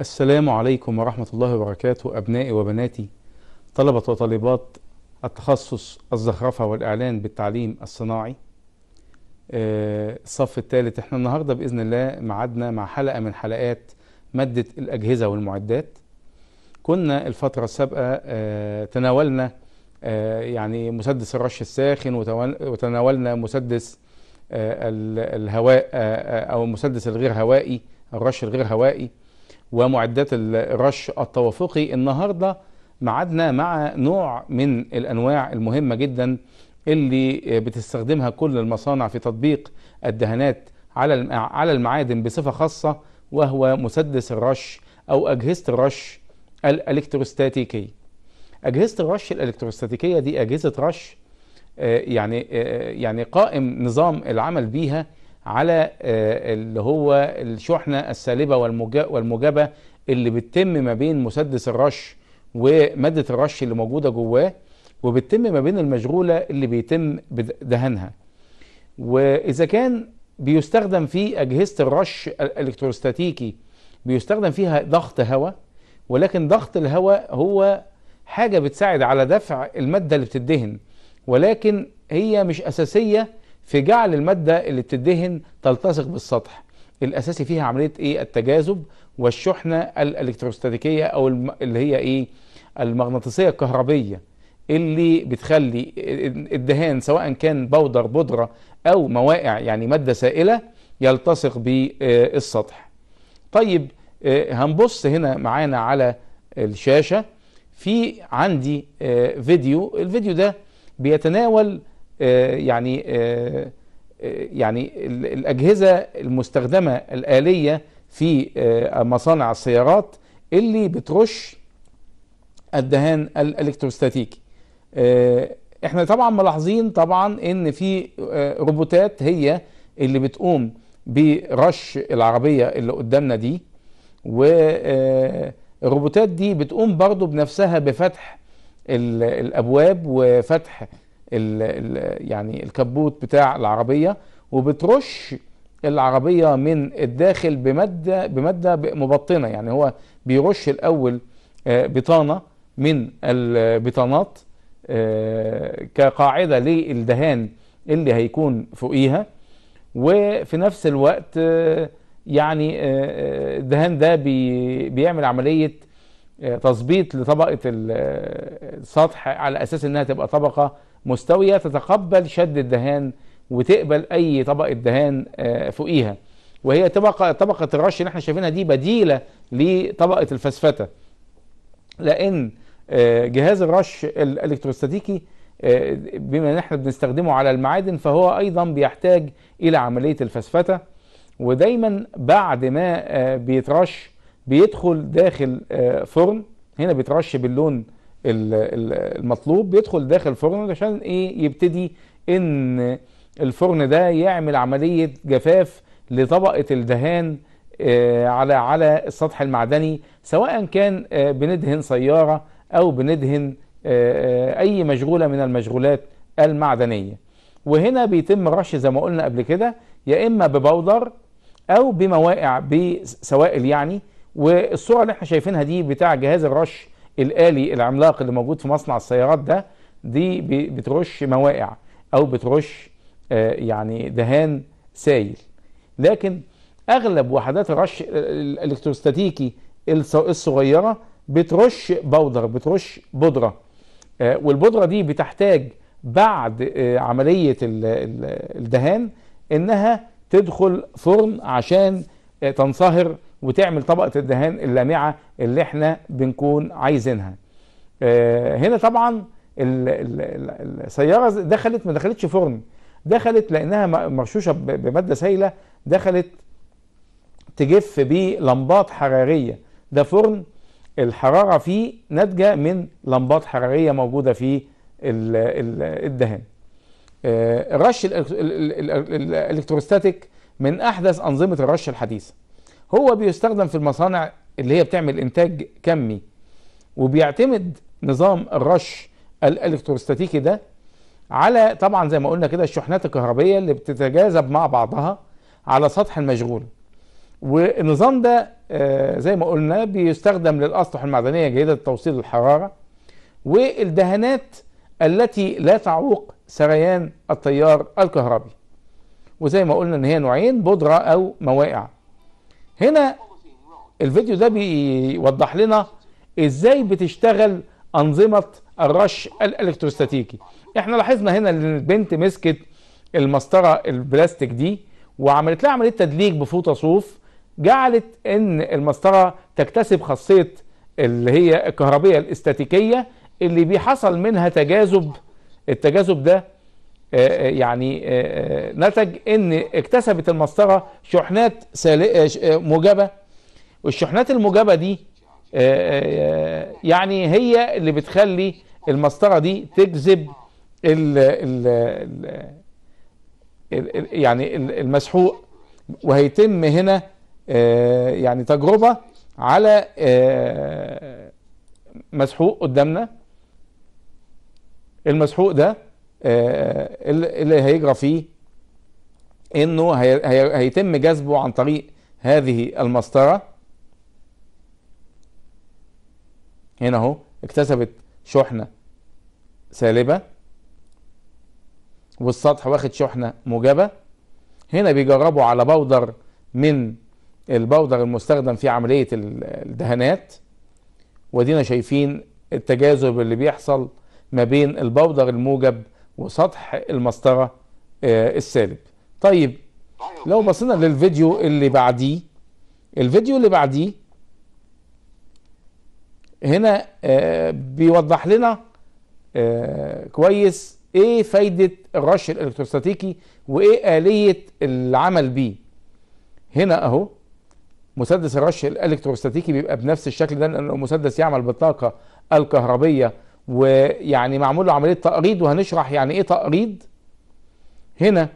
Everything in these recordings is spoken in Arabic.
السلام عليكم ورحمة الله وبركاته أبنائي وبناتي طلبة وطالبات التخصص الزخرفة والإعلان بالتعليم الصناعي آه، الصف الثالث احنا النهاردة بإذن الله معدنا مع حلقة من حلقات مادة الأجهزة والمعدات كنا الفترة السابقة آه، تناولنا آه، يعني مسدس الرش الساخن وتناولنا مسدس الهواء أو المسدس الغير هوائي الرش الغير هوائي ومعدات الرش التوافقي النهارده معادنا مع نوع من الانواع المهمه جدا اللي بتستخدمها كل المصانع في تطبيق الدهانات على على المعادن بصفه خاصه وهو مسدس الرش او اجهزه الرش الالكتروستاتيكي اجهزه الرش الالكتروستاتيكيه دي اجهزه رش آه، يعني آه، يعني قائم نظام العمل بيها على آه، اللي هو الشحنه السالبه والموجبه اللي بتتم ما بين مسدس الرش وماده الرش اللي موجوده جواه وبتتم ما بين المشغوله اللي بيتم دهنها. واذا كان بيستخدم في اجهزه الرش الالكتروستاتيكي بيستخدم فيها ضغط هواء ولكن ضغط الهواء هو حاجه بتساعد على دفع الماده اللي بتدهن ولكن هي مش اساسيه في جعل المادة اللي بتدهن تلتصق بالسطح الأساسي فيها عملية إيه التجاذب والشحنة الإلكتروستاتيكية أو اللي هي إيه المغناطيسية الكهربية اللي بتخلي الدهان سواء كان بودر بودرة أو موائع يعني مادة سائلة يلتصق بالسطح طيب آه، هنبص هنا معانا على الشاشة في عندي آه، فيديو الفيديو ده بيتناول آه، يعني آه، آه، يعني الأجهزة المستخدمة الآلية في مصانع السيارات اللي بترش الدهان الالكتروستاتيكي احنا طبعا ملاحظين طبعا ان في روبوتات هي اللي بتقوم برش العربية اللي قدامنا دي والروبوتات دي بتقوم برضو بنفسها بفتح الابواب وفتح ال ال يعني الكبوت بتاع العربيه وبترش العربيه من الداخل بماده بماده مبطنه يعني هو بيرش الاول آه، بطانه من البطانات آه، كقاعده للدهان اللي هيكون فوقيها وفي نفس الوقت آه، يعني الدهان ده بيعمل عمليه تظبيط لطبقه السطح على اساس انها تبقى طبقه مستوية تتقبل شد الدهان وتقبل أي طبقة دهان آه، فوقيها وهي طبقة طبقة الرش اللي احنا شايفينها دي بديلة لطبقة الفسفتة لأن آه، جهاز الرش الإلكتروستاتيكي آه، بما ان احنا بنستخدمه على المعادن فهو ايضا بيحتاج الى عمليه الفسفتة ودايما بعد ما بيترش بيدخل داخل فرن هنا بيترش باللون المطلوب بيدخل داخل الفرن عشان ايه يبتدي ان الفرن ده يعمل عملية جفاف لطبقة الدهان آه، على على السطح المعدني سواء كان آه، بندهن سيارة او بندهن آه، اي مشغولة من المشغولات المعدنية وهنا بيتم رش زي ما قلنا قبل كده يا اما ببودر او بمواقع بسوائل يعني والصورة اللي احنا شايفينها دي بتاع جهاز الرش الآلي العملاق اللي موجود في مصنع السيارات ده دي بترش موائع أو بترش آه، يعني دهان سايل لكن أغلب وحدات الرش الإلكتروستاتيكي الصغيرة بترش بودر بترش بودرة آه، والبودرة دي بتحتاج بعد آه، عملية الدهان إنها تدخل فرن عشان تنصهر وتعمل طبقه الدهان اللامعه اللي احنا بنكون عايزينها آه، هنا طبعا السياره دخلت ما دخلتش فرن دخلت لانها مرشوشه بماده سائله دخلت تجف بلمبات حراريه ده فرن الحراره فيه ناتجه من لمبات حراريه موجوده في الدهان الرش آه، الالكتروستاتيك من احدث انظمه الرش الحديثه هو بيستخدم في المصانع اللي هي بتعمل انتاج كمي وبيعتمد نظام الرش الالكتروستاتيكي ده على طبعا زي ما قلنا كده الشحنات الكهربيه اللي بتتجاذب مع بعضها على سطح المشغول والنظام ده آه، زي ما قلنا بيستخدم للاسطح المعدنيه جيده لتوصيل الحراره والدهانات التي لا تعوق سريان التيار الكهربي وزي ما قلنا ان هي نوعين بودره او موائع هنا الفيديو ده بيوضح لنا ازاي بتشتغل انظمه الرش الالكتروستاتيكي احنا لاحظنا هنا ان البنت مسكت المسطره البلاستيك دي وعملت لها عمليه تدليك بفوطه صوف جعلت ان المسطره تكتسب خاصيه اللي هي الكهربيه الاستاتيكيه اللي بيحصل منها تجاذب التجاذب ده آه، آه، يعني آه، نتج ان اكتسبت المسطره شحنات موجبه والشحنات الموجبه دي يعني هي اللي بتخلي المسطره دي تجذب ال يعني المسحوق وهيتم هنا يعني تجربه على مسحوق قدامنا المسحوق ده آه، اللي هيجرى فيه انه هيتم جذبه عن طريق هذه المسطره هنا اهو اكتسبت شحنه سالبه والسطح واخد شحنه موجبه هنا بيجربوا على بودر من البودر المستخدم في عمليه الدهانات ودينا شايفين التجاذب اللي بيحصل ما بين البودر الموجب وسطح المسطره آه، السالب طيب لو بصينا للفيديو اللي بعديه الفيديو اللي بعديه هنا آه، بيوضح لنا آه، كويس ايه فايده الرش الالكتروستاتيكي وايه اليه العمل بيه هنا اهو مسدس الرش الالكتروستاتيكي بيبقى بنفس الشكل ده لانه المسدس يعمل بالطاقه الكهربيه ويعني معمول له عمليه تقريض وهنشرح يعني ايه تقريض هنا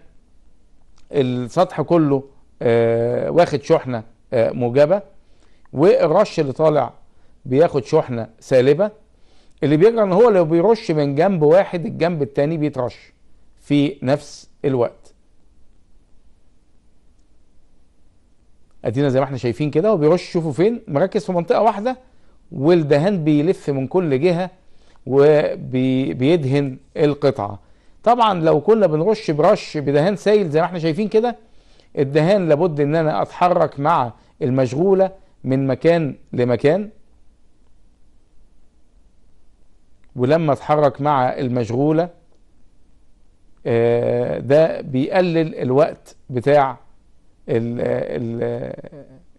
السطح كله آه واخد شحنه آه موجبه والرش اللي طالع بياخد شحنه سالبه اللي بيجرى ان هو لو بيرش من جنب واحد الجنب الثاني بيترش في نفس الوقت ادينا زي ما احنا شايفين كده وبيرش شوفوا فين مركز في منطقه واحده والدهان بيلف من كل جهه وبيدهن القطعة طبعا لو كنا بنرش برش بدهان سائل زي ما احنا شايفين كده الدهان لابد ان انا اتحرك مع المشغولة من مكان لمكان ولما اتحرك مع المشغولة آه، ده بيقلل الوقت بتاع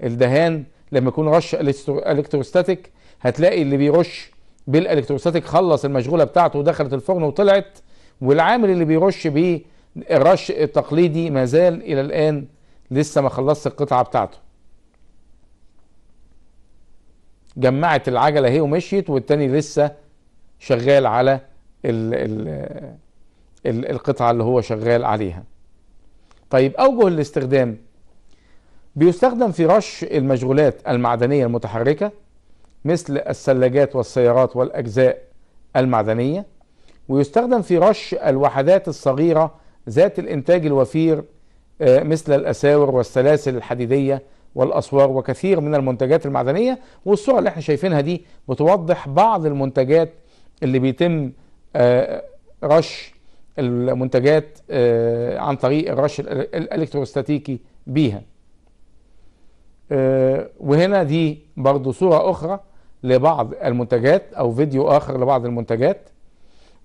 الدهان لما يكون رش الكتروستاتيك هتلاقي اللي بيرش بالالكتروستاتيك خلص المشغوله بتاعته ودخلت الفرن وطلعت والعامل اللي بيرش بيه الرش التقليدي ما زال الى الان لسه ما خلصت القطعه بتاعته جمعت العجله اهي ومشيت والتاني لسه شغال على الـ الـ الـ القطعه اللي هو شغال عليها طيب اوجه الاستخدام بيستخدم في رش المشغولات المعدنيه المتحركه مثل الثلاجات والسيارات والأجزاء المعدنية ويستخدم في رش الوحدات الصغيرة ذات الإنتاج الوفير آه، مثل الأساور والسلاسل الحديدية والأسوار وكثير من المنتجات المعدنية والصورة اللي احنا شايفينها دي بتوضح بعض المنتجات اللي بيتم آه، رش المنتجات آه، عن طريق الرش الالكتروستاتيكي بيها وهنا دي برضو صورة أخرى لبعض المنتجات او فيديو اخر لبعض المنتجات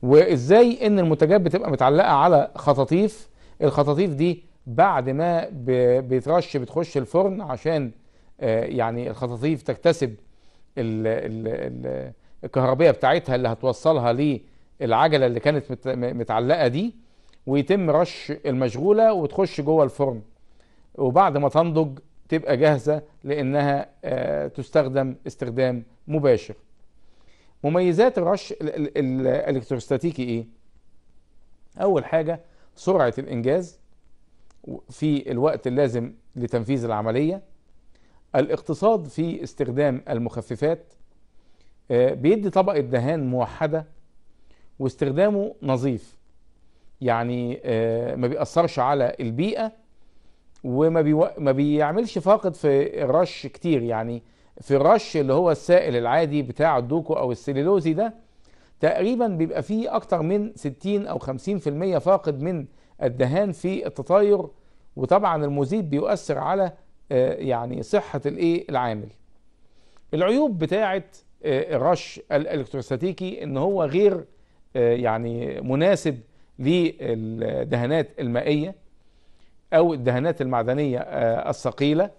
وازاي ان المنتجات بتبقى متعلقه على خطاطيف الخطاطيف دي بعد ما بيترش بتخش الفرن عشان آه، يعني الخطاطيف تكتسب الكهربيه بتاعتها اللي هتوصلها للعجله اللي كانت متعلقه دي ويتم رش المشغوله وتخش جوه الفرن وبعد ما تنضج تبقى جاهزة لأنها آه، تستخدم استخدام مباشر مميزات الرش الالكتروستاتيكي ايه اول حاجة سرعة الانجاز في الوقت اللازم لتنفيذ العملية الاقتصاد في استخدام المخففات آه، بيدي طبقة دهان موحدة واستخدامه نظيف يعني آه، ما بيأثرش على البيئة وما بيو... ما بيعملش فاقد في الرش كتير يعني في الرش اللي هو السائل العادي بتاع الدوكو او السليلوزي ده تقريبا بيبقى فيه اكتر من 60 او 50% فاقد من الدهان في التطاير وطبعا المزيد بيؤثر على آه، يعني صحة الايه العامل العيوب بتاعة آه، الرش الالكتروستاتيكي ان هو غير آه، يعني مناسب للدهانات المائية أو الدهانات المعدنية آه، الثقيلة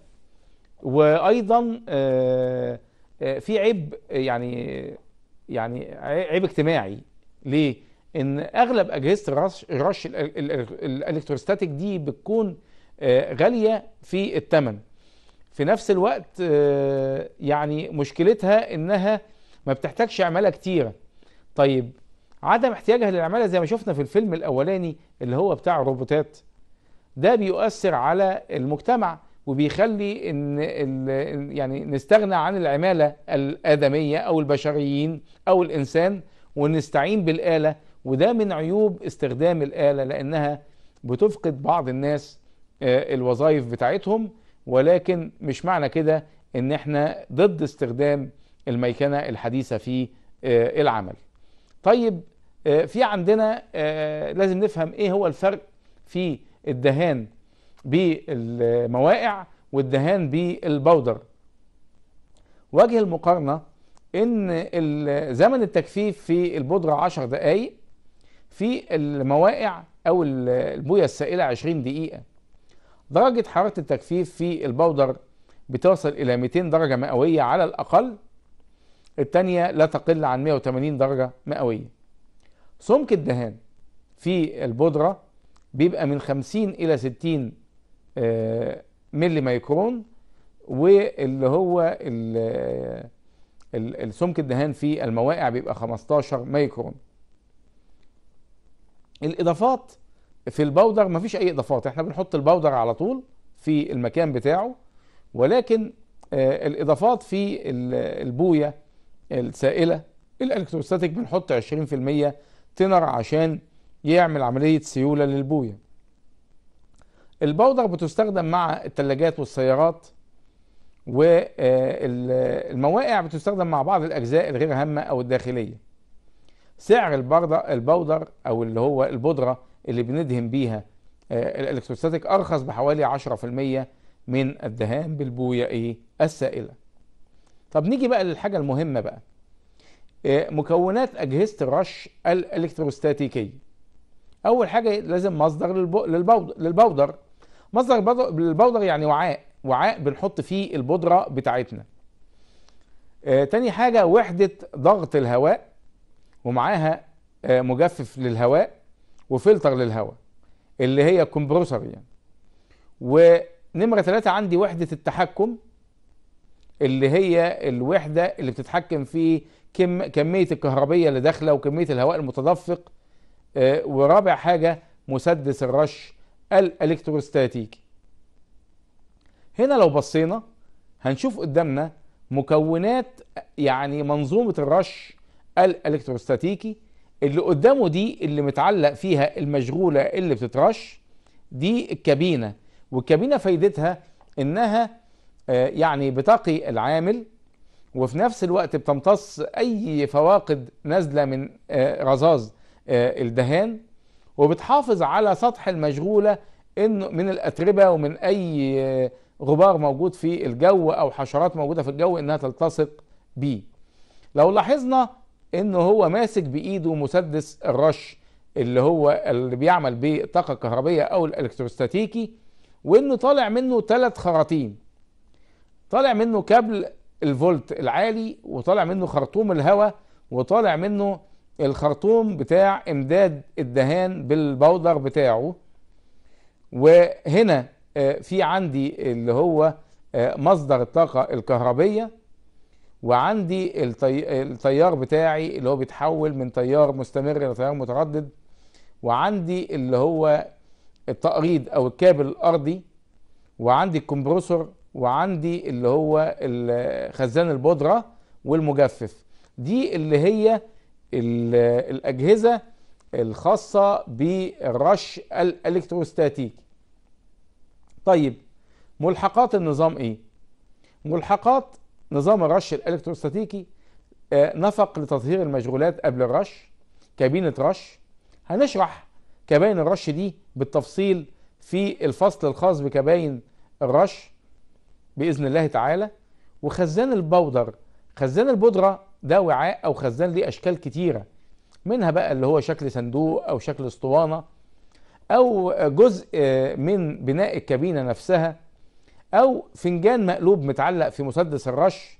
وأيضا آه، آه، في عيب يعني يعني عيب اجتماعي ليه؟ إن أغلب أجهزة الرش الإلكتروستاتيك دي بتكون غالية في الثمن في نفس الوقت يعني مشكلتها إنها ما بتحتاجش عمالة كتيرة طيب عدم احتياجها للعمالة زي ما شفنا في الفيلم الأولاني اللي هو بتاع الروبوتات ده بيؤثر على المجتمع وبيخلي ان يعني نستغنى عن العماله الادميه او البشريين او الانسان ونستعين بالاله وده من عيوب استخدام الاله لانها بتفقد بعض الناس آه، الوظائف بتاعتهم ولكن مش معنى كده ان احنا ضد استخدام الميكنه الحديثه في آه، العمل. طيب آه، في عندنا لازم نفهم ايه هو الفرق في الدهان بالموائع والدهان بالبودر وجه المقارنة ان زمن التجفيف في البودرة 10 دقايق في الموائع او البوية السائلة 20 دقيقة درجة حرارة التجفيف في البودر بتوصل الى 200 درجة مئوية على الاقل التانية لا تقل عن 180 درجة مئوية سمك الدهان في البودرة بيبقى من 50 إلى 60 آه، ملي مايكرون واللي هو السمك آه، الدهان في المواقع بيبقى 15 مايكرون الإضافات في البودر مفيش أي إضافات احنا بنحط البودر على طول في المكان بتاعه ولكن آه، الإضافات في البوية السائلة الالكتروستاتيك بنحط 20% تنر عشان يعمل عملية سيولة للبوية البودر بتستخدم مع التلاجات والسيارات والمواقع آه، بتستخدم مع بعض الأجزاء الغير هامة أو الداخلية سعر البودر أو اللي هو البودرة اللي بندهن بيها آه، الإلكتروستاتيك أرخص بحوالي 10% من الدهان بالبوية إيه السائلة طب نيجي بقى للحاجة المهمة بقى آه، مكونات أجهزة الرش الإلكتروستاتيكية اول حاجه لازم مصدر للبودر للبودر مصدر للبودر يعني وعاء وعاء بنحط فيه البودره بتاعتنا آه تاني حاجه وحده ضغط الهواء ومعاها آه مجفف للهواء وفلتر للهواء اللي هي كومبروسر يعني ونمره ثلاثة عندي وحده التحكم اللي هي الوحده اللي بتتحكم في كم كميه الكهربيه اللي داخله وكميه الهواء المتدفق آه، ورابع حاجة مسدس الرش الالكتروستاتيكي هنا لو بصينا هنشوف قدامنا مكونات يعني منظومة الرش الالكتروستاتيكي اللي قدامه دي اللي متعلق فيها المشغولة اللي بتترش دي الكابينة والكابينة فايدتها انها آه، يعني بتقي العامل وفي نفس الوقت بتمتص اي فواقد نازلة من آه، رذاذ آه، الدهان وبتحافظ على سطح المشغولة انه من الأتربة ومن أي آه، غبار موجود في الجو أو حشرات موجودة في الجو إنها تلتصق بيه لو لاحظنا إنه هو ماسك بإيده مسدس الرش اللي هو اللي بيعمل بالطاقة الكهربية أو الإلكتروستاتيكي وإنه طالع منه ثلاث خراطيم طالع منه كابل الفولت العالي وطالع منه خرطوم الهواء وطالع منه الخرطوم بتاع امداد الدهان بالبودر بتاعه وهنا آه، في عندي اللي هو آه، مصدر الطاقة الكهربية وعندي التيار بتاعي اللي هو بيتحول من تيار مستمر لتيار متردد وعندي اللي هو التقريض او الكابل الارضي وعندي الكمبروسور وعندي اللي هو خزان البودرة والمجفف دي اللي هي الأجهزة الخاصة بالرش الإلكتروستاتيكي طيب ملحقات النظام إيه؟ ملحقات نظام الرش الإلكتروستاتيكي آه، نفق لتطهير المشغولات قبل الرش كابينة رش هنشرح كباين الرش دي بالتفصيل في الفصل الخاص بكباين الرش بإذن الله تعالى وخزان البودر خزان البودرة ده وعاء او خزان ليه اشكال كتيره منها بقى اللي هو شكل صندوق او شكل اسطوانه او جزء آه، من بناء الكابينه نفسها او فنجان مقلوب متعلق في مسدس الرش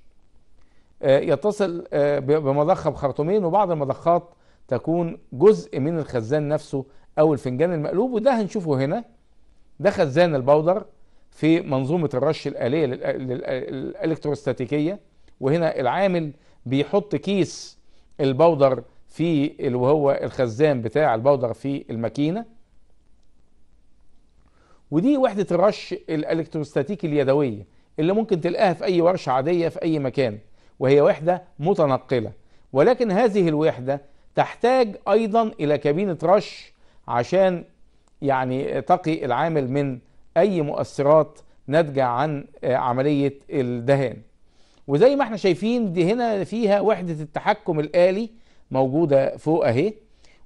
آه، يتصل آه، بمضخه بخرطومين وبعض المضخات تكون جزء من الخزان نفسه او الفنجان المقلوب وده هنشوفه هنا ده خزان البودر في منظومه الرش الاليه الالكتروستاتيكيه وهنا العامل بيحط كيس البودر في اللي هو الخزان بتاع البودر في الماكينه ودي وحده الرش الالكتروستاتيك اليدويه اللي ممكن تلقاها في اي ورشه عاديه في اي مكان وهي وحده متنقله ولكن هذه الوحده تحتاج ايضا الى كابينه رش عشان يعني تقي العامل من اي مؤثرات ناتجه عن آه، عمليه الدهان وزي ما احنا شايفين دي هنا فيها وحدة التحكم الآلي موجودة فوق اهي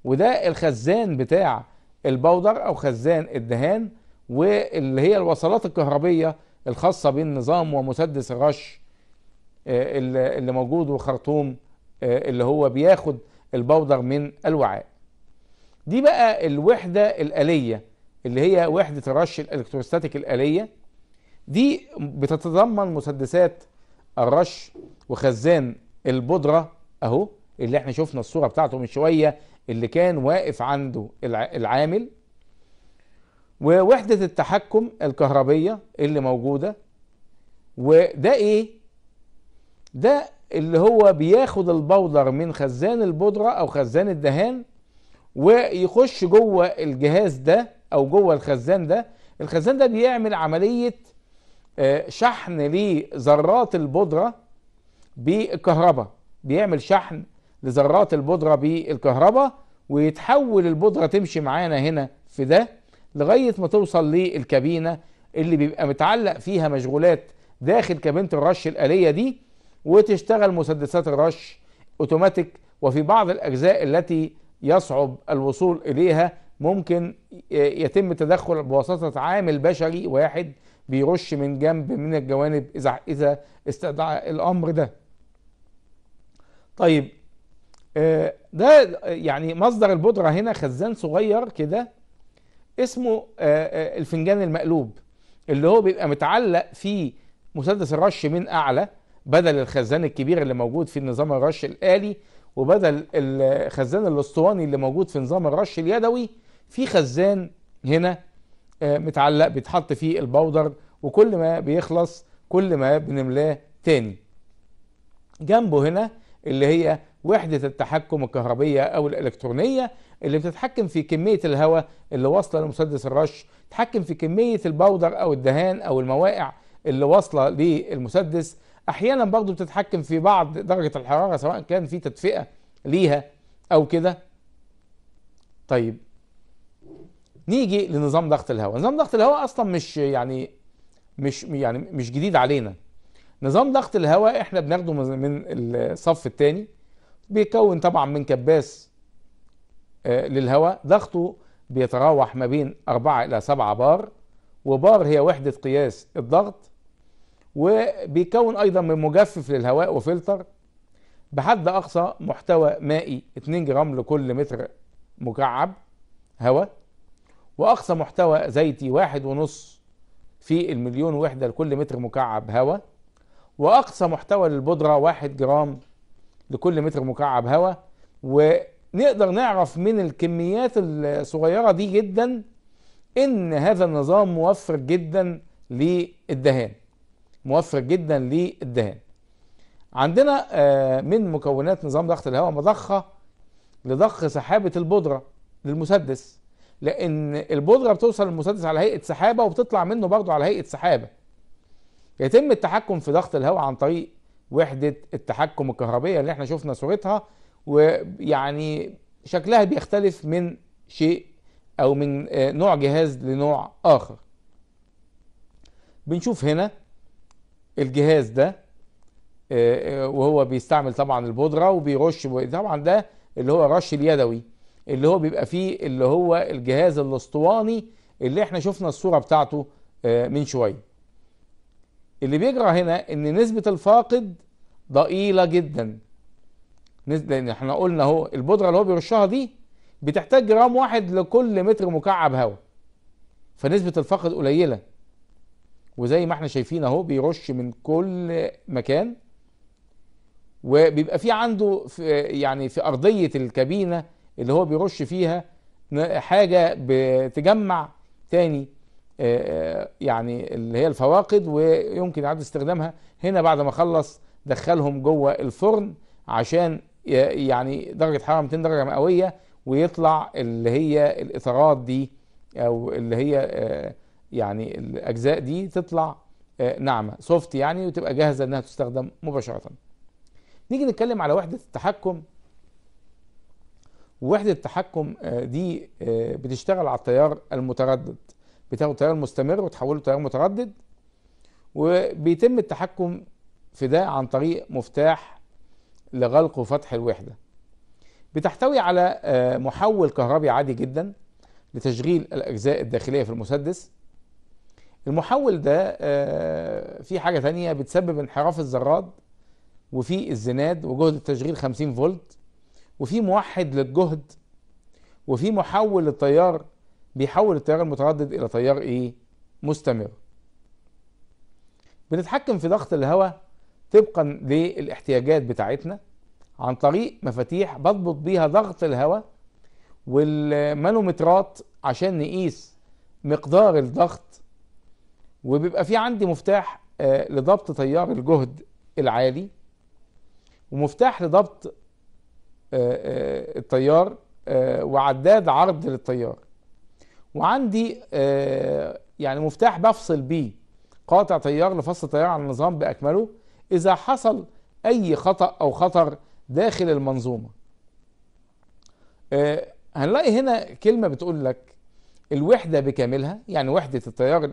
وده الخزان بتاع البودر او خزان الدهان واللي هي الوصلات الكهربية الخاصة بالنظام ومسدس آه، الرش اللي موجود وخرطوم آه، اللي هو بياخد البودر من الوعاء دي بقى الوحدة الآلية اللي هي وحدة الرش الالكتروستاتيك الآلية دي بتتضمن مسدسات الرش وخزان البودرة اهو اللي احنا شفنا الصورة بتاعته من شوية اللي كان واقف عنده العامل ووحدة التحكم الكهربية اللي موجودة وده ايه ده اللي هو بياخد البودر من خزان البودرة او خزان الدهان ويخش جوه الجهاز ده او جوه الخزان ده الخزان ده بيعمل عملية شحن لذرات البودرة بالكهرباء بيعمل شحن لذرات البودرة بالكهرباء ويتحول البودرة تمشي معانا هنا في ده لغاية ما توصل للكابينة اللي بيبقى متعلق فيها مشغولات داخل كابينة الرش الآلية دي وتشتغل مسدسات الرش اوتوماتيك وفي بعض الأجزاء التي يصعب الوصول إليها ممكن يتم تدخل بواسطة عامل بشري واحد بيرش من جنب من الجوانب إذا إذا استدعى الأمر ده طيب آه، ده يعني مصدر البودرة هنا خزان صغير كده اسمه آه، آه، الفنجان المقلوب اللي هو بيبقى متعلق في مسدس الرش من أعلى بدل الخزان الكبير اللي موجود في نظام الرش الآلي وبدل الخزان الاسطواني اللي موجود في نظام الرش اليدوي في خزان هنا آه، متعلق بيتحط فيه البودر وكل ما بيخلص كل ما بنملاه تاني جنبه هنا اللي هي وحدة التحكم الكهربية أو الإلكترونية اللي بتتحكم في كمية الهواء اللي واصلة لمسدس الرش تحكم في كمية البودر أو الدهان أو الموائع اللي واصلة للمسدس أحيانا برضو بتتحكم في بعض درجة الحرارة سواء كان في تدفئة ليها أو كده طيب نيجي لنظام ضغط الهواء نظام ضغط الهواء اصلا مش يعني مش يعني مش جديد علينا نظام ضغط الهواء احنا بناخده من الصف الثاني بيكون طبعا من كباس آه، للهواء ضغطه بيتراوح ما بين 4 الى 7 بار وبار هي وحدة قياس الضغط وبيكون ايضا من مجفف للهواء وفلتر بحد اقصى محتوى مائي 2 جرام لكل متر مكعب هواء واقصى محتوى زيتي واحد ونص في المليون وحدة لكل متر مكعب هواء واقصى محتوى للبودرة واحد جرام لكل متر مكعب هواء ونقدر نعرف من الكميات الصغيرة دي جدا ان هذا النظام موفر جدا للدهان موفر جدا للدهان عندنا آه، من مكونات نظام ضغط الهواء مضخة لضخ سحابة البودرة للمسدس لان البودره بتوصل للمسدس على هيئه سحابه وبتطلع منه برضه على هيئه سحابه يتم التحكم في ضغط الهواء عن طريق وحده التحكم الكهربيه اللي احنا شفنا صورتها ويعني شكلها بيختلف من شيء او من آه، نوع جهاز لنوع اخر بنشوف هنا الجهاز ده آه، آه، وهو بيستعمل طبعا البودره وبيرش طبعا ده اللي هو الرش اليدوي اللي هو بيبقى فيه اللي هو الجهاز الاسطواني اللي احنا شفنا الصورة بتاعته آه، من شوية اللي بيجرى هنا ان نسبة الفاقد ضئيلة جدا لان احنا قلنا اهو البودرة اللي هو بيرشها دي بتحتاج جرام واحد لكل متر مكعب هواء فنسبة الفاقد قليلة وزي ما احنا شايفين اهو بيرش من كل مكان وبيبقى في عنده في يعني في ارضية الكابينة اللي هو بيرش فيها حاجة بتجمع تاني آه، آه، يعني اللي هي الفواقد ويمكن إعادة استخدامها هنا بعد ما خلص دخلهم جوه الفرن عشان يعني درجة حرارة 200 درجة مئوية ويطلع اللي هي الإطارات دي أو اللي هي آه، يعني الأجزاء دي تطلع ناعمة سوفت يعني وتبقى جاهزة إنها تستخدم مباشرة نيجي نتكلم على وحدة التحكم ووحدة التحكم آه، دي آه، بتشتغل على التيار المتردد بتاخد تيار مستمر وتحوله لتيار متردد وبيتم التحكم في ده عن طريق مفتاح لغلق وفتح الوحدة بتحتوي على آه، محول كهربي عادي جدا لتشغيل الأجزاء الداخلية في المسدس المحول ده في حاجة تانية بتسبب انحراف الزراد وفي الزناد وجهد التشغيل 50 فولت وفي موحد للجهد وفي محول للتيار بيحول التيار المتردد الى تيار ايه مستمر بنتحكم في ضغط الهواء طبقا للاحتياجات بتاعتنا عن طريق مفاتيح بضبط بيها ضغط الهواء والمانومترات عشان نقيس مقدار الضغط وبيبقى في عندي مفتاح آه، لضبط تيار الجهد العالي ومفتاح لضبط آه، آه، التيار آه، وعداد عرض للتيار وعندي يعني مفتاح بفصل بيه قاطع تيار لفصل تيار عن النظام باكمله اذا حصل اي خطا او خطر داخل المنظومه هنلاقي هنا كلمه بتقول لك الوحده بكاملها يعني وحده التيار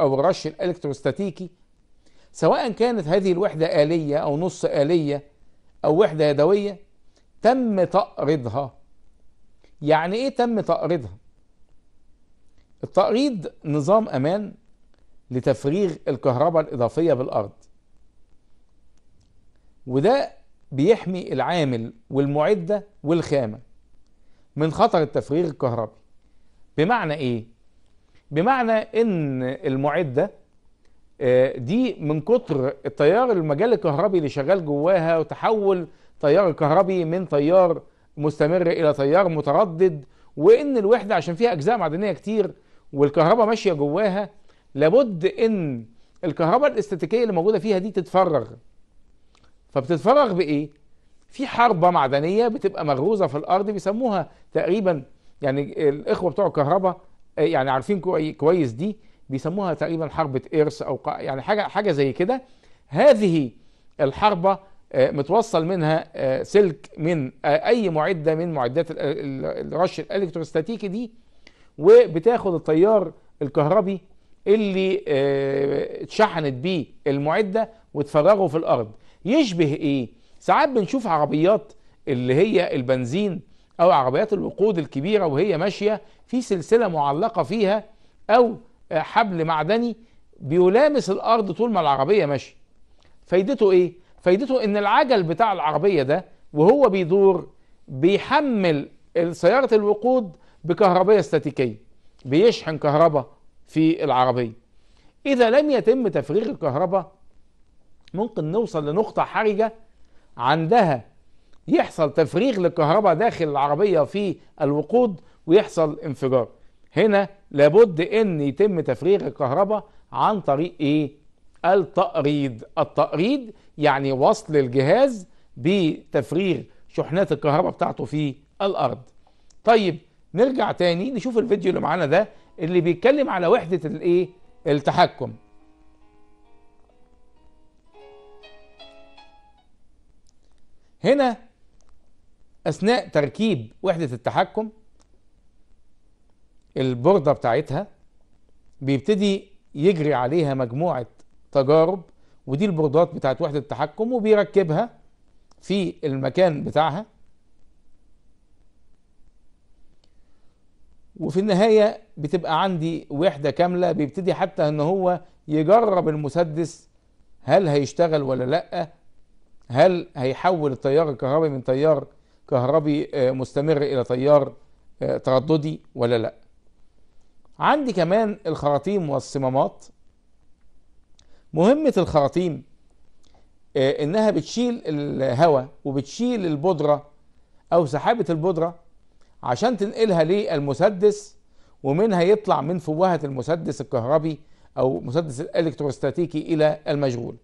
او الرش الالكتروستاتيكي سواء كانت هذه الوحده اليه او نص اليه او وحده يدويه تم تقريضها يعني ايه تم تقريضها التقريض نظام امان لتفريغ الكهرباء الاضافيه بالارض وده بيحمي العامل والمعده والخامه من خطر التفريغ الكهربي بمعنى ايه بمعنى ان المعده آه، دي من كتر التيار المجال الكهربي اللي شغال جواها وتحول تيار كهربي من تيار مستمر الى تيار متردد وان الوحده عشان فيها اجزاء معدنيه كتير والكهرباء ماشيه جواها لابد ان الكهرباء الاستاتيكيه اللي موجوده فيها دي تتفرغ فبتتفرغ بايه في حربه معدنيه بتبقى مغروزه في الارض بيسموها تقريبا يعني الاخوه بتوع الكهرباء آه، يعني عارفين كويس دي بيسموها تقريبا حربه ايرس او يعني حاجه حاجه زي كده هذه الحربه آه، متوصل منها آه، سلك من آه، اي معده من معدات الرش الالكتروستاتيكي دي وبتاخد التيار الكهربي اللي اتشحنت بيه المعده وتفرغه في الارض يشبه ايه ساعات بنشوف عربيات اللي هي البنزين او عربيات الوقود الكبيره وهي ماشيه في سلسله معلقه فيها او حبل معدني بيلامس الارض طول ما العربيه ماشيه فايدته ايه فايدته ان العجل بتاع العربية ده وهو بيدور بيحمل سيارة الوقود بكهربية استاتيكية بيشحن كهرباء في العربية إذا لم يتم تفريغ الكهرباء ممكن نوصل لنقطة حرجة عندها يحصل تفريغ للكهرباء داخل العربية في الوقود ويحصل انفجار هنا لابد ان يتم تفريغ الكهرباء عن طريق ايه التأريض التأريض يعني وصل الجهاز بتفريغ شحنات الكهرباء بتاعته في الأرض طيب نرجع تاني نشوف الفيديو اللي معانا ده اللي بيتكلم على وحدة الايه التحكم هنا أثناء تركيب وحدة التحكم البوردة بتاعتها بيبتدي يجري عليها مجموعة تجارب ودي البوردات بتاعت وحدة التحكم وبيركبها في المكان بتاعها وفي النهاية بتبقى عندي وحدة كاملة بيبتدي حتى ان هو يجرب المسدس هل هيشتغل ولا لأ هل هيحول التيار الكهربي من تيار كهربي آه، مستمر الى تيار آه، ترددي ولا لا عندي كمان الخراطيم والصمامات مهمة الخراطيم آه، انها بتشيل الهواء وبتشيل البودرة او سحابة البودرة عشان تنقلها للمسدس ومنها يطلع من فوهة المسدس الكهربي او مسدس الالكتروستاتيكي الى المشغول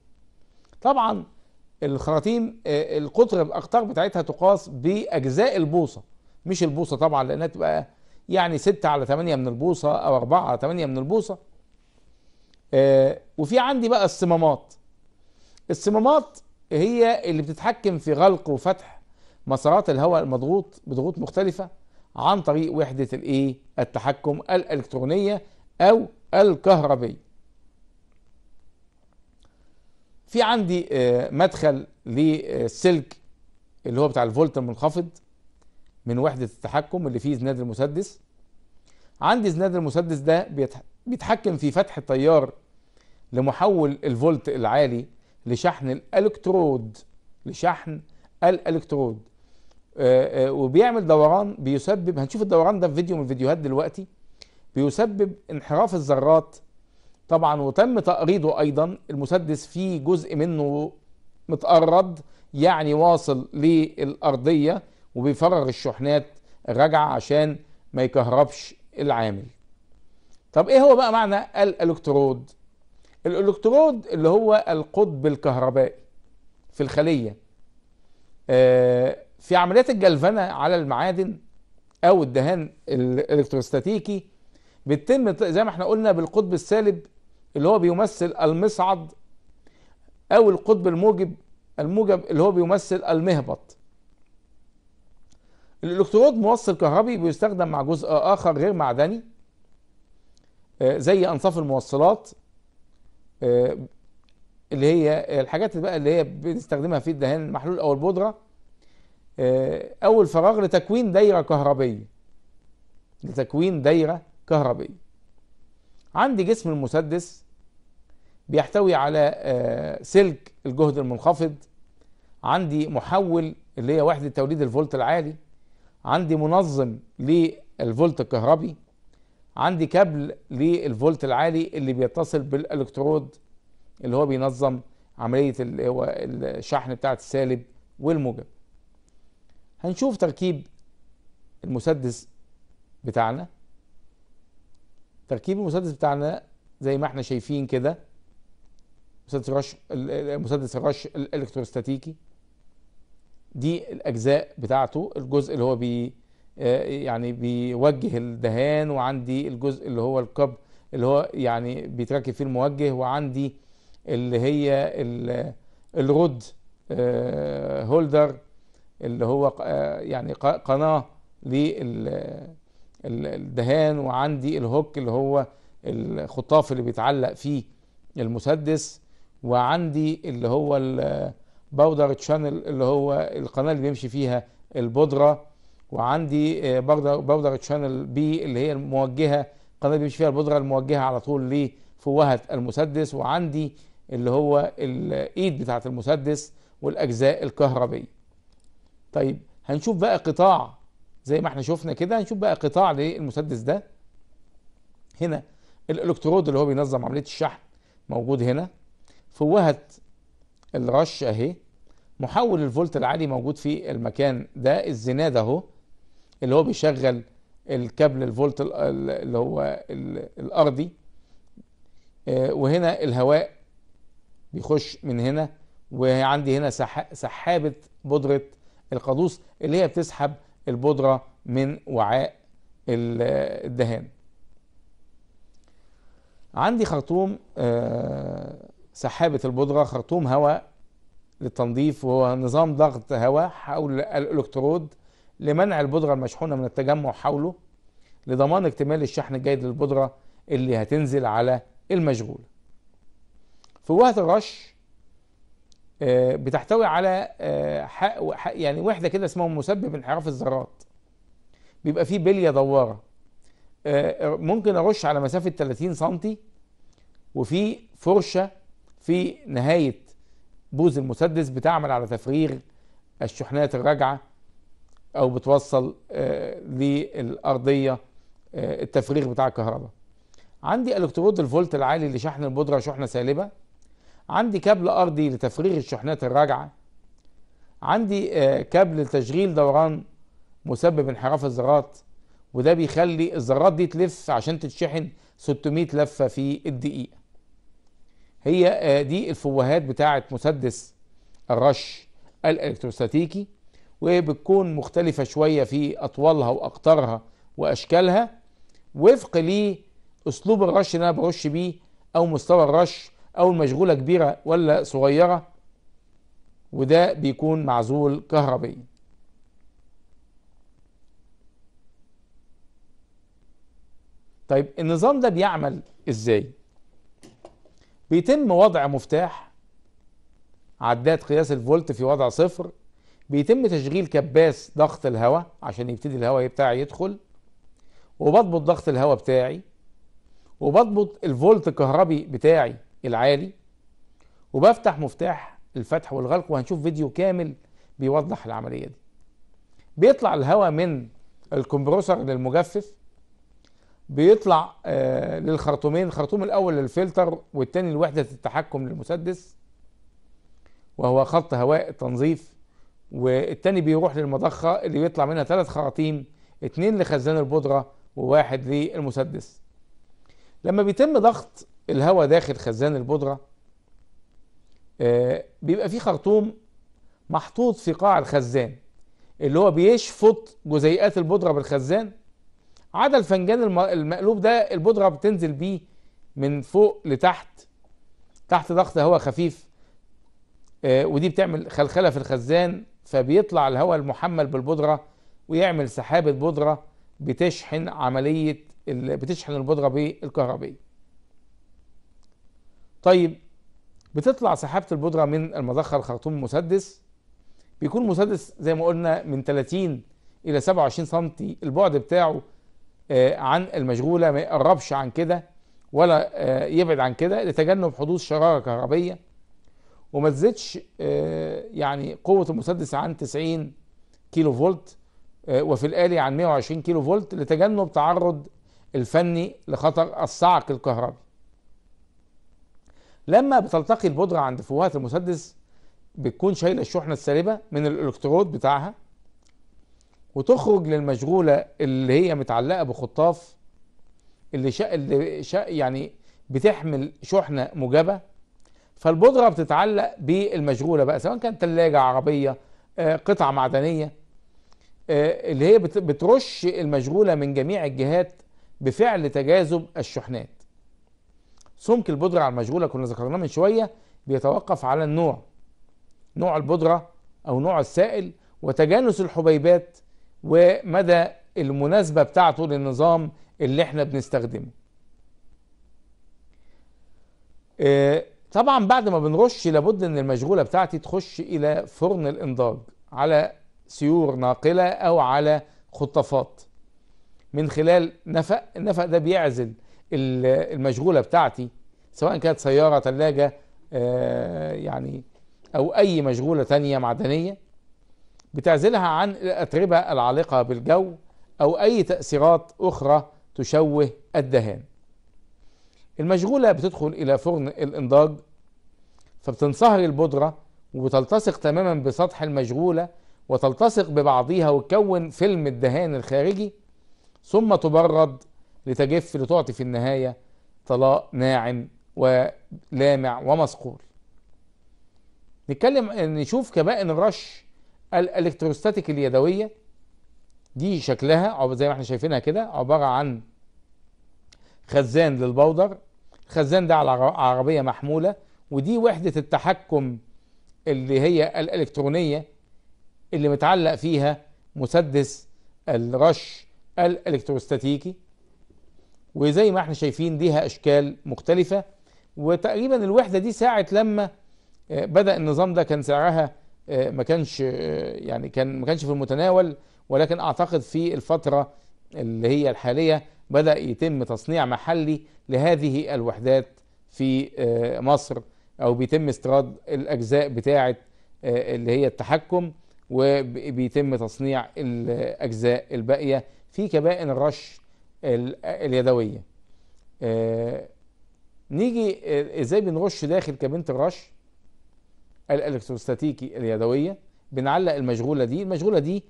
طبعا الخراطيم آه، القطر الاقطار بتاعتها تقاس باجزاء البوصه مش البوصه طبعا لانها تبقى يعني 6 على 8 من البوصه او 4 على 8 من البوصه آه، وفي عندي بقى الصمامات الصمامات هي اللي بتتحكم في غلق وفتح مسارات الهواء المضغوط بضغوط مختلفة عن طريق وحدة الايه التحكم الالكترونية او الكهربية في عندي آه، مدخل للسلك اللي هو بتاع الفولت المنخفض من وحدة التحكم اللي فيه زناد المسدس عندي زناد المسدس ده بيتحكم في فتح التيار لمحول الفولت العالي لشحن الالكترود لشحن الالكترود آه، آه، وبيعمل دوران بيسبب هنشوف الدوران ده في فيديو من الفيديوهات دلوقتي بيسبب انحراف الذرات طبعا وتم تأريضه ايضا المسدس فيه جزء منه متأرض يعني واصل للأرضية وبيفرغ الشحنات الراجعة عشان ما يكهربش العامل طب ايه هو بقى معنى الالكترود الالكترود اللي هو القطب الكهربائي في الخليه آه، في عمليات الجلفنه على المعادن او الدهان الالكتروستاتيكي بتتم زي ما احنا قلنا بالقطب السالب اللي هو بيمثل المصعد او القطب الموجب الموجب اللي هو بيمثل المهبط الالكترود موصل كهربي بيستخدم مع جزء اخر غير معدني آه، زي انصاف الموصلات آه، اللي هي الحاجات بقى اللي هي بنستخدمها في الدهان المحلول او البودره آه، اول فراغ لتكوين دايره كهربيه لتكوين دايره كهربيه عندي جسم المسدس بيحتوي على سلك الجهد المنخفض عندي محول اللي هي وحده توليد الفولت العالي عندي منظم للفولت الكهربي عندي كابل للفولت العالي اللي بيتصل بالالكترود اللي هو بينظم عملية اللي هو الشحن بتاعة السالب والموجب هنشوف تركيب المسدس بتاعنا تركيب المسدس بتاعنا زي ما احنا شايفين كده مسدس رش مسدس الرش الالكتروستاتيكي دي الاجزاء بتاعته الجزء اللي هو بي آه، يعني بيوجه الدهان وعندي الجزء اللي هو الكب اللي هو يعني بيتركب فيه الموجه وعندي اللي هي الرود آه، هولدر اللي هو آه، يعني قناة للدهان وعندي الهوك اللي هو الخطاف اللي بيتعلق فيه المسدس وعندي اللي هو الباودر تشانل اللي هو القناة اللي بيمشي فيها البودرة وعندي بودره شانل بي اللي هي الموجهه القناه بيمشي فيها البودره الموجهه على طول لفوهه المسدس وعندي اللي هو الايد بتاعه المسدس والاجزاء الكهربيه طيب هنشوف بقى قطاع زي ما احنا شفنا كده هنشوف بقى قطاع للمسدس ده هنا الالكترود اللي هو بينظم عمليه الشحن موجود هنا فوهه الرش اهي محول الفولت العالي موجود في المكان ده الزناد اهو اللي هو بيشغل الكابل الفولت اللي هو الارضي آه، وهنا الهواء بيخش من هنا وعندي هنا سحابه بودره القادوس اللي هي بتسحب البودره من وعاء الدهان عندي خرطوم آه، سحابه البودره خرطوم هواء للتنظيف وهو نظام ضغط هواء حول الالكترود لمنع البودرة المشحونة من التجمع حوله لضمان اكتمال الشحن الجيد للبودرة اللي هتنزل على المشغول في وقت الرش آه، بتحتوي على آه، يعني وحدة كده اسمها مسبب انحراف الذرات بيبقى فيه بلية دوارة آه، ممكن ارش على مسافة 30 سنتي وفي فرشة في نهاية بوز المسدس بتعمل على تفريغ الشحنات الراجعة او بتوصل آه، للارضيه آه، التفريغ بتاع الكهرباء عندي الكترود الفولت العالي لشحن البودره شحنه سالبه عندي كابل ارضي لتفريغ الشحنات الراجعه عندي آه، كابل لتشغيل دوران مسبب انحراف الذرات وده بيخلي الذرات دي تلف عشان تتشحن 600 لفه في الدقيقه هي دي الفوهات بتاعه مسدس الرش الالكتروستاتيكي وبتكون مختلفة شوية في أطوالها وأقطارها وأشكالها وفق لأسلوب الرش اللي أنا برش بيه أو مستوى الرش أو المشغولة كبيرة ولا صغيرة وده بيكون معزول كهربي طيب النظام ده بيعمل ازاي بيتم وضع مفتاح عداد قياس الفولت في وضع صفر بيتم تشغيل كباس ضغط الهواء عشان يبتدي الهواء بتاعي يدخل وبضبط ضغط الهواء بتاعي وبضبط الفولت الكهربي بتاعي العالي وبفتح مفتاح الفتح والغلق وهنشوف فيديو كامل بيوضح العملية دي بيطلع الهواء من الكمبروسر للمجفف بيطلع آه للخرطومين الخرطوم الأول للفلتر والتاني لوحدة التحكم للمسدس وهو خط هواء التنظيف والتاني بيروح للمضخة اللي بيطلع منها ثلاث خراطيم اتنين لخزان البودرة وواحد للمسدس لما بيتم ضغط الهواء داخل خزان البودرة آه، بيبقى فيه خرطوم محطوط في قاع الخزان اللي هو بيشفط جزيئات البودرة بالخزان عدا الفنجان المقلوب ده البودرة بتنزل بيه من فوق لتحت تحت ضغط هواء خفيف آه، ودي بتعمل خلخلة في الخزان فبيطلع الهواء المحمل بالبودرة ويعمل سحابة بودرة بتشحن عملية بتشحن البودرة بالكهربية طيب بتطلع سحابة البودرة من المضخة الخرطوم مسدس بيكون مسدس زي ما قلنا من 30 إلى 27 سم البعد بتاعه آه، عن المشغولة ما يقربش عن كده ولا آه، يبعد عن كده لتجنب حدوث شرارة كهربية وما تزيدش آه، يعني قوه المسدس عن 90 كيلو فولت آه، وفي الآلي عن 120 كيلو فولت لتجنب تعرض الفني لخطر الصعق الكهربي لما بتلتقي البودرة عند فوهة المسدس بتكون شايلة الشحنة السالبة من الإلكترود بتاعها وتخرج للمشغولة اللي هي متعلقة بخطاف اللي, شا... اللي شا... يعني بتحمل شحنة موجبة فالبودره بتتعلق بالمشغوله بقى سواء كانت ثلاجه عربيه آه، قطعه معدنيه آه، اللي هي بترش المشغوله من جميع الجهات بفعل تجاذب الشحنات سمك البودره على المشغوله كنا ذكرناه من شويه بيتوقف على النوع نوع البودره او نوع السائل وتجانس الحبيبات ومدى المناسبه بتاعته للنظام اللي احنا بنستخدمه آه، طبعا بعد ما بنرش لابد ان المشغولة بتاعتي تخش الى فرن الانضاج على سيور ناقلة او على خطافات من خلال نفق النفق ده بيعزل المشغولة بتاعتي سواء كانت سيارة ثلاجة آه، يعني او اي مشغولة تانية معدنية بتعزلها عن الاتربة العالقة بالجو او اي تأثيرات اخرى تشوه الدهان المشغولة بتدخل إلى فرن الإنضاج فبتنصهر البودرة وبتلتصق تماما بسطح المشغولة وتلتصق ببعضيها وتكون فيلم الدهان الخارجي ثم تبرد لتجف لتعطي في النهاية طلاء ناعم ولامع ومصقول نتكلم نشوف كبائن الرش الالكتروستاتيك اليدوية دي شكلها زي ما احنا شايفينها كده عبارة عن خزان للبودر الخزان ده على عربية محمولة ودي وحدة التحكم اللي هي الإلكترونية اللي متعلق فيها مسدس الرش الإلكتروستاتيكي وزي ما احنا شايفين ليها أشكال مختلفة وتقريبا الوحدة دي ساعة لما آه، بدأ النظام ده كان سعرها آه، ما كانش آه، يعني كان ما كانش في المتناول ولكن اعتقد في الفتره اللي هي الحالية بدأ يتم تصنيع محلي لهذه الوحدات في آه، مصر أو بيتم استيراد الأجزاء بتاعة آه، اللي هي التحكم وبيتم تصنيع الأجزاء الباقية في كبائن الرش اليدوية آه، نيجي ازاي بنرش داخل كابينة الرش الالكتروستاتيكي اليدوية بنعلق المشغولة دي المشغولة دي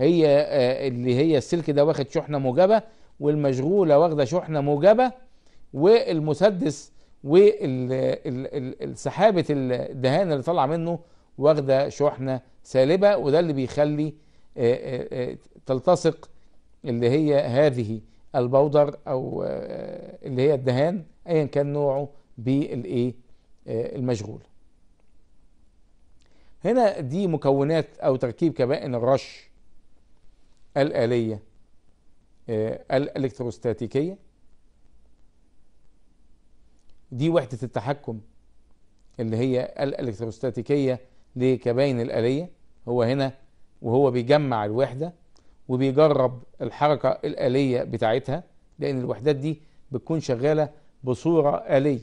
هي آه، اللي هي السلك ده واخد شحنه موجبه والمشغوله واخده شحنه موجبه والمسدس وسحابه الدهان اللي طالعه منه واخده شحنه سالبه وده اللي بيخلي آه، آه، تلتصق اللي هي هذه البودر او اللي هي الدهان ايا كان نوعه بالايه المشغول هنا دي مكونات او تركيب كبائن الرش الآلية آه، الالكتروستاتيكية دي وحدة التحكم اللي هي الالكتروستاتيكية لكباين الآلية هو هنا وهو بيجمع الوحدة وبيجرب الحركة الآلية بتاعتها لأن الوحدات دي بتكون شغالة بصورة آلية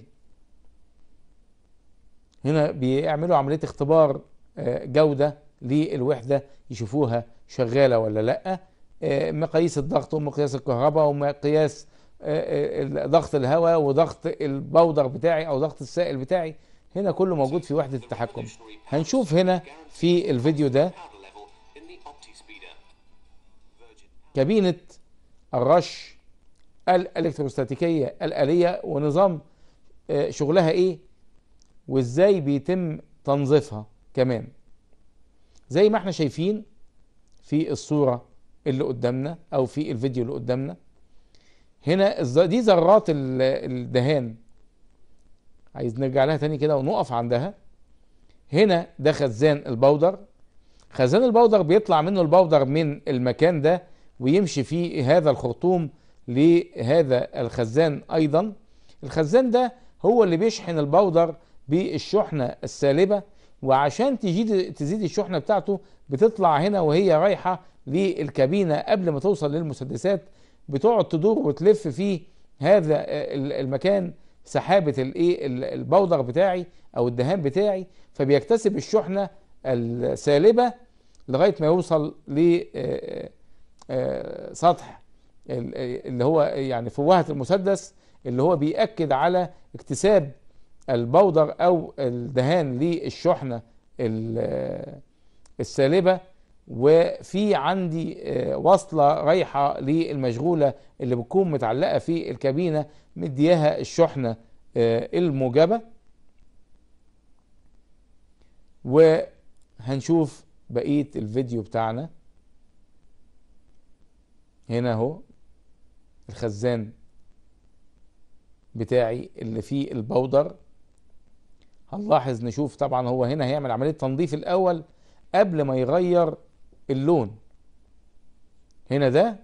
هنا بيعملوا عملية اختبار آه، جودة للوحدة يشوفوها شغالة ولا لأ آه، مقاييس الضغط ومقياس الكهرباء ومقياس آه، آه، ضغط الهواء وضغط البودر بتاعي او ضغط السائل بتاعي هنا كله موجود في وحدة التحكم هنشوف هنا في الفيديو ده كابينة الرش الالكتروستاتيكية الآلية ونظام شغلها ايه وازاي بيتم تنظيفها كمان زي ما احنا شايفين في الصورة اللي قدامنا أو في الفيديو اللي قدامنا هنا دي ذرات الدهان عايز نرجع لها تاني كده ونقف عندها هنا ده خزان البودر خزان البودر بيطلع منه البودر من المكان ده ويمشي في هذا الخرطوم لهذا الخزان أيضا الخزان ده هو اللي بيشحن البودر بالشحنة السالبة وعشان تزيد تزيد الشحنة بتاعته بتطلع هنا وهي رايحه للكابينه قبل ما توصل للمسدسات بتقعد تدور وتلف في هذا المكان سحابه الايه البودر بتاعي او الدهان بتاعي فبيكتسب الشحنه السالبه لغايه ما يوصل لسطح آه، آه، اللي هو يعني فوهه المسدس اللي هو بيأكد على اكتساب البودر او الدهان للشحنه آه، السالبة وفي عندي آه، وصلة رايحة للمشغولة اللي بتكون متعلقة في الكابينة مدياها الشحنة آه، الموجبة وهنشوف بقية الفيديو بتاعنا هنا اهو الخزان بتاعي اللي فيه البودر هنلاحظ نشوف طبعا هو هنا هيعمل عملية تنظيف الأول قبل ما يغير اللون هنا ده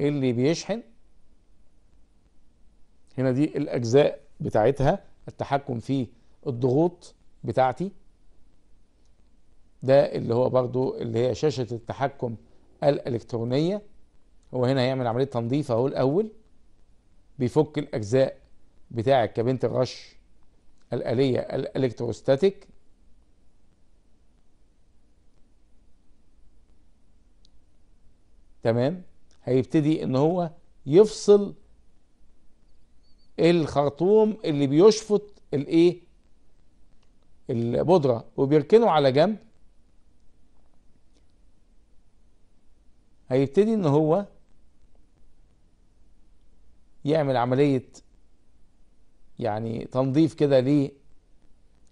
اللي بيشحن هنا دي الأجزاء بتاعتها التحكم في الضغوط بتاعتي ده اللي هو برضو اللي هي شاشة التحكم الإلكترونية هو هنا هيعمل عملية تنظيف أهو الأول بيفك الأجزاء بتاع كابينة الرش الآلية الإلكتروستاتيك تمام هيبتدي ان هو يفصل الخرطوم اللي بيشفط الايه البودره وبيركنه على جنب هيبتدي ان هو يعمل عمليه يعني تنظيف كده ليه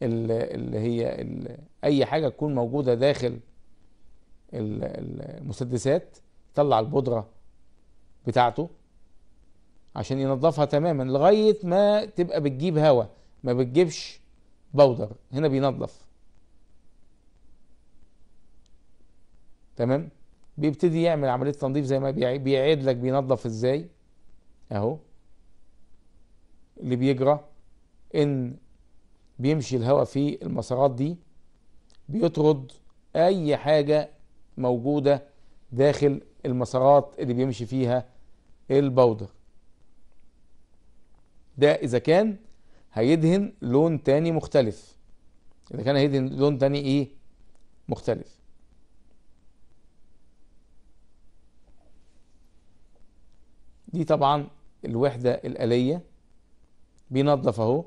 اللي هي اللي اي حاجه تكون موجوده داخل المسدسات يطلع البودره بتاعته عشان ينظفها تماما لغايه ما تبقى بتجيب هواء ما بتجيبش بودر هنا بينظف تمام بيبتدي يعمل عمليه تنظيف زي ما بيعيد لك بينظف ازاي اهو اللي بيجرى ان بيمشي الهواء في المسارات دي بيطرد اي حاجه موجوده داخل المسارات اللي بيمشي فيها البودر ده اذا كان هيدهن لون تاني مختلف اذا كان هيدهن لون تاني ايه مختلف دي طبعا الوحدة الآلية بينظف اهو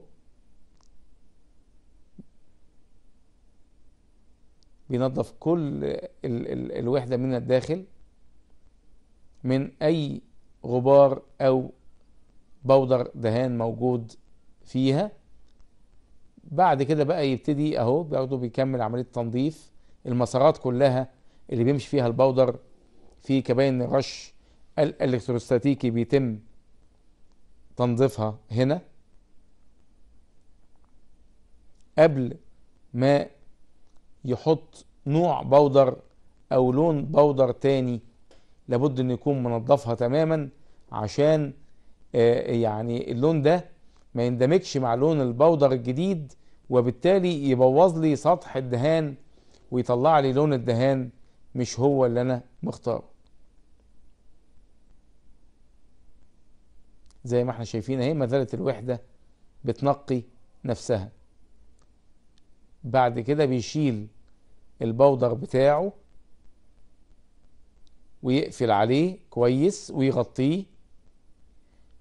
بينظف كل الوحدة من الداخل من أي غبار أو بودر دهان موجود فيها بعد كده بقى يبتدي أهو برضه بيكمل عملية تنظيف المسارات كلها اللي بيمشي فيها البودر في كباين الرش الإلكتروستاتيكي بيتم تنظيفها هنا قبل ما يحط نوع بودر او لون بودر تاني لابد ان يكون منظفها تماما عشان آه، يعني اللون ده ما يندمجش مع لون البودر الجديد وبالتالي يبوظ لي سطح الدهان ويطلع لي لون الدهان مش هو اللي انا مختاره زي ما احنا شايفين اهي مذلة الوحدة بتنقي نفسها بعد كده بيشيل البودر بتاعه ويقفل عليه كويس ويغطيه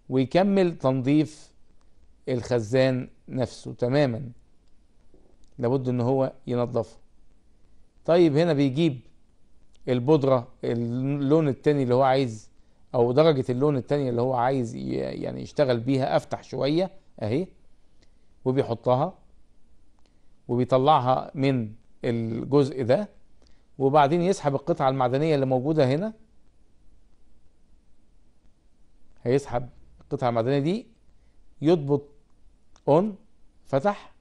ويكمل تنظيف الخزان نفسه تماما لابد ان هو ينظفه طيب هنا بيجيب البودرة اللون التاني اللي هو عايز او درجة اللون التانية اللي هو عايز يعني يشتغل بيها افتح شوية اهي وبيحطها وبيطلعها من الجزء ده وبعدين يسحب القطعة المعدنية اللي موجودة هنا هيسحب القطعة المعدنية دي يضبط اون فتح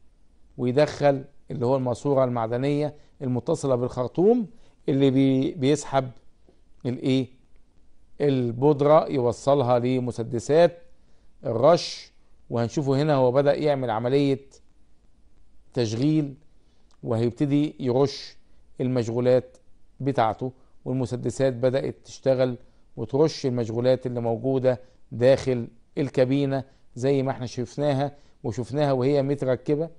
ويدخل اللي هو الماسورة المعدنية المتصلة بالخرطوم اللي بي بيسحب الايه البودرة يوصلها لمسدسات الرش وهنشوفه هنا هو بدأ يعمل عملية تشغيل وهيبتدي يرش المشغولات بتاعته والمسدسات بدأت تشتغل وترش المشغولات اللي موجودة داخل الكابينة زي ما احنا شفناها وشفناها وهي متركبة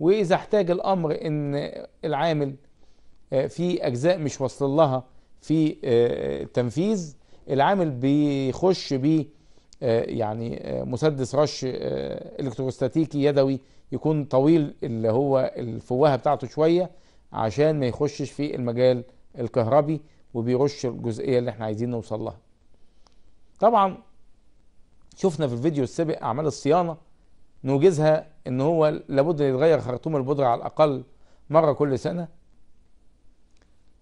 وإذا احتاج الأمر إن العامل آه، في أجزاء مش وصل لها في التنفيذ آه، العامل بيخش بيه آه، يعني مسدس رش الكتروستاتيكي يدوي يكون طويل اللي هو الفوهه بتاعته شويه عشان ما يخشش في المجال الكهربي وبيرش الجزئية اللي احنا عايزين نوصل لها طبعا شفنا في الفيديو السابق اعمال الصيانة نوجزها ان هو لابد يتغير خرطوم البودرة على الاقل مرة كل سنة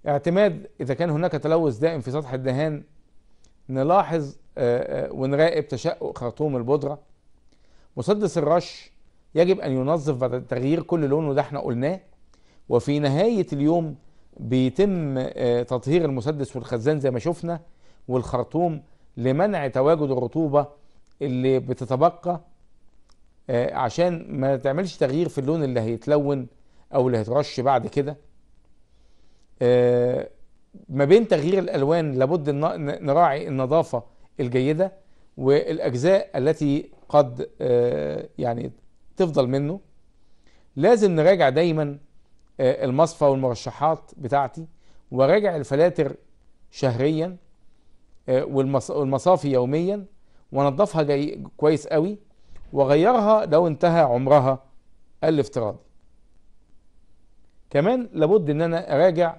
اعتماد اذا كان هناك تلوث دائم في سطح الدهان نلاحظ آه، آه، ونراقب تشقق خرطوم البودرة مسدس الرش يجب ان ينظف بعد تغيير كل لون وده احنا قلناه وفي نهاية اليوم بيتم آه، تطهير المسدس والخزان زي ما شفنا والخرطوم لمنع تواجد الرطوبة اللي بتتبقى آه، عشان ما تعملش تغيير في اللون اللي هيتلون او اللي هيترش بعد كده آه، ما بين تغيير الالوان لابد نراعي النظافة الجيدة والاجزاء التي قد يعني تفضل منه لازم نراجع دايما آه، المصفى والمرشحات بتاعتي وراجع الفلاتر شهريا آه، والمصافي يوميا وانضفها جاي كويس قوي وغيرها لو انتهى عمرها الافتراضي كمان لابد ان انا اراجع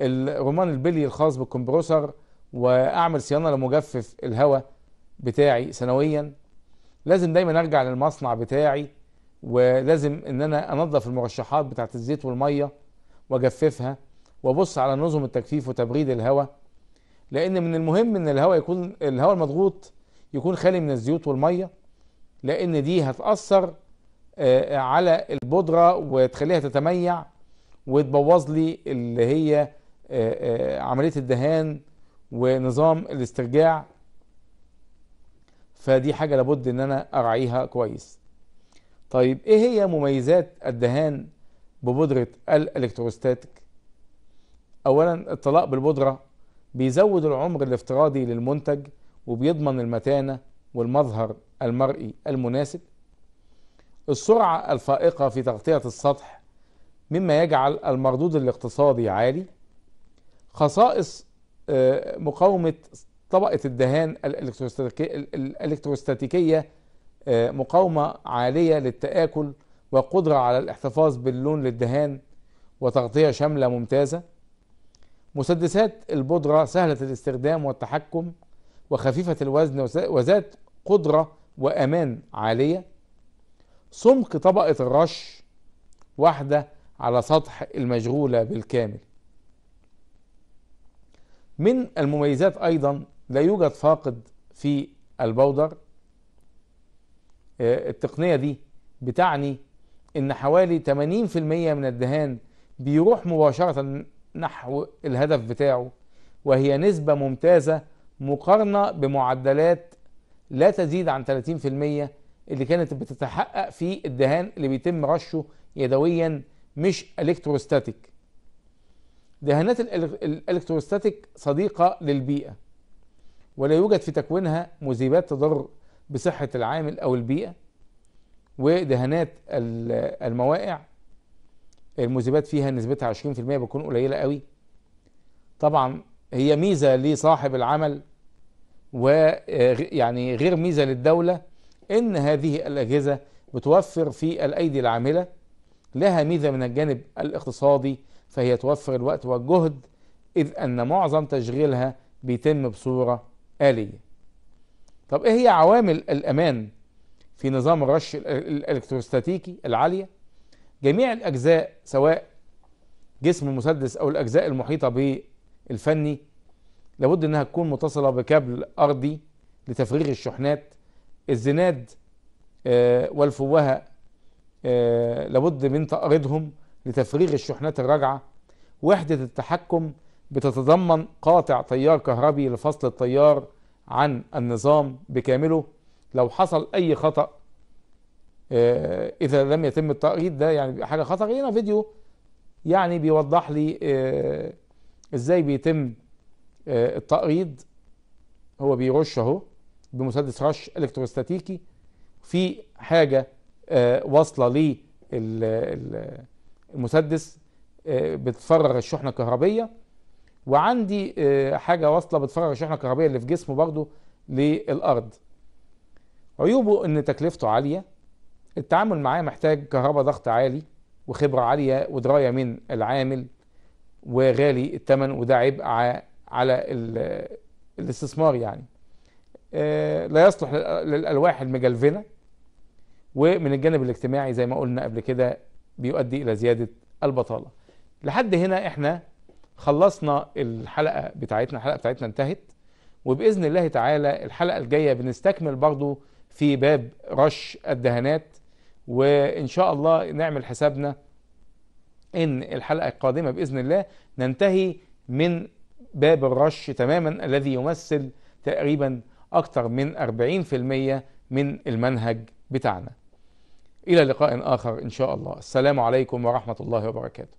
الرومان البلي الخاص بالكمبروسر واعمل صيانه لمجفف الهواء بتاعي سنويا لازم دايما ارجع للمصنع بتاعي ولازم ان انا انظف المرشحات بتاعت الزيت والميه واجففها وابص على نظم التجفيف وتبريد الهواء لان من المهم ان الهواء يكون الهواء المضغوط يكون خالي من الزيوت والميه لان دي هتاثر آه، على البودره وتخليها تتميع وتبوظ لي اللي هي آه، آه، عمليه الدهان ونظام الاسترجاع فدي حاجه لابد ان انا اراعيها كويس طيب ايه هي مميزات الدهان ببودرة الالكتروستاتيك اولا الطلاق بالبودرة بيزود العمر الافتراضي للمنتج وبيضمن المتانة والمظهر المرئي المناسب السرعة الفائقة في تغطية السطح مما يجعل المردود الاقتصادي عالي خصائص آه، مقاومة طبقة الدهان الالكتروستاتيكية مقاومة عالية للتآكل وقدرة على الاحتفاظ باللون للدهان وتغطية شاملة ممتازة مسدسات البودرة سهلة الاستخدام والتحكم وخفيفة الوزن وذات قدرة وأمان عالية سمك طبقة الرش واحدة على سطح المشغولة بالكامل من المميزات أيضا لا يوجد فاقد في البودر آه، التقنية دي بتعني ان حوالي 80% من الدهان بيروح مباشرة نحو الهدف بتاعه وهي نسبة ممتازة مقارنة بمعدلات لا تزيد عن 30% اللي كانت بتتحقق في الدهان اللي بيتم رشه يدويا مش الكتروستاتيك دهانات الالكتروستاتيك صديقة للبيئة ولا يوجد في تكوينها مذيبات تضر بصحة العامل أو البيئة ودهانات المواقع المذيبات فيها نسبتها 20% بتكون قليلة قوي طبعا هي ميزة لصاحب العمل ويعني غير ميزة للدولة إن هذه الأجهزة بتوفر في الأيدي العاملة لها ميزة من الجانب الاقتصادي فهي توفر الوقت والجهد إذ أن معظم تشغيلها بيتم بصورة آلية طب ايه هي عوامل الامان في نظام الرش الالكتروستاتيكي العالية جميع الاجزاء سواء جسم المسدس او الاجزاء المحيطة بالفني لابد انها تكون متصلة بكابل ارضي لتفريغ الشحنات الزناد آه، والفوهة آه، لابد من تأريضهم لتفريغ الشحنات الراجعة وحدة التحكم بتتضمن قاطع تيار كهربي لفصل التيار عن النظام بكامله لو حصل اي خطأ آه، اذا لم يتم التأكيد ده يعني حاجة خطأ هنا فيديو يعني بيوضح لي آه، ازاي بيتم آه، التأريض هو بيرش اهو بمسدس رش الكتروستاتيكي في حاجة واصلة للمسدس بتفرغ الشحنة الكهربية وعندي آه، حاجة واصلة بتفرغ الشحنة الكهربائيه اللي في جسمه برضه للأرض عيوبه إن تكلفته عالية التعامل معاه محتاج كهرباء ضغط عالي وخبرة عالية ودراية من العامل وغالي الثمن وده عبء على الاستثمار يعني آه، لا يصلح للألواح المجلفنة ومن الجانب الاجتماعي زي ما قلنا قبل كده بيؤدي إلى زيادة البطالة لحد هنا احنا خلصنا الحلقه بتاعتنا الحلقه بتاعتنا انتهت وباذن الله تعالى الحلقه الجايه بنستكمل برضو في باب رش الدهانات وان شاء الله نعمل حسابنا ان الحلقه القادمه باذن الله ننتهي من باب الرش تماما الذي يمثل تقريبا اكثر من 40% من المنهج بتاعنا الى لقاء اخر ان شاء الله السلام عليكم ورحمه الله وبركاته